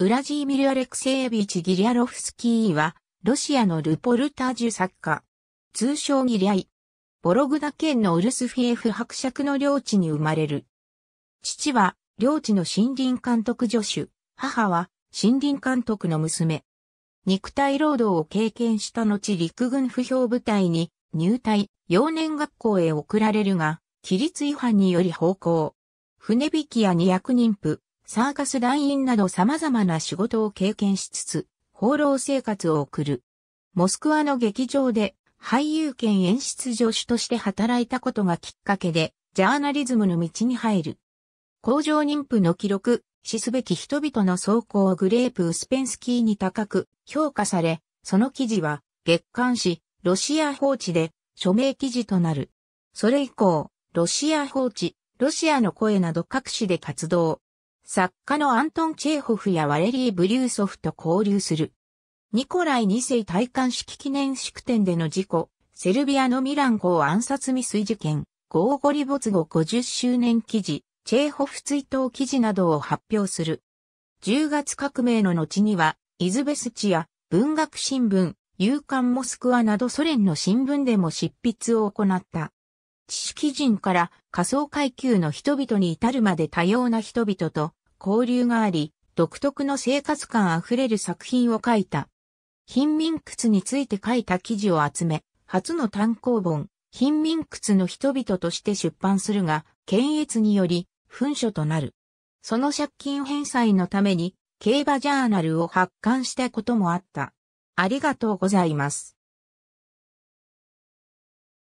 ウラジーミル・アレクセエビチ・ギリャロフスキーは、ロシアのルポルタージュ作家。通称ギリアイ。ボログダ県のウルスフィエフ伯爵の領地に生まれる。父は、領地の森林監督助手。母は、森林監督の娘。肉体労働を経験した後陸軍不評部隊に入隊、幼年学校へ送られるが、規律違反により奉公。船引き屋に役人夫、サーカス団員など様々な仕事を経験しつつ、放浪生活を送る。モスクワの劇場で俳優兼演出助手として働いたことがきっかけで、ジャーナリズムの道に入る。工場妊婦の記録、死すべき人々の走行グレープ・ウスペンスキーに高く評価され、その記事は月刊誌、ロシア放置で署名記事となる。それ以降、ロシア放置、ロシアの声など各紙で活動。作家のアントン・チェーホフやワレリー・ブリューソフと交流する。ニコライ2世戴冠式記念式典での事故、セルビアのミラン号暗殺未遂事件、ゴーゴリ没後50周年記事、チェーホフ追悼記事などを発表する。10月革命の後には、イズベスチや文学新聞、勇敢モスクワなどソ連の新聞でも執筆を行った。知識人から仮想階級の人々に至るまで多様な人々と交流があり、独特の生活感あふれる作品を書いた。貧民窟について書いた記事を集め、初の単行本、貧民窟の人々として出版するが、検閲により、噴書となる。その借金返済のために、競馬ジャーナルを発刊したこともあった。ありがとうございます。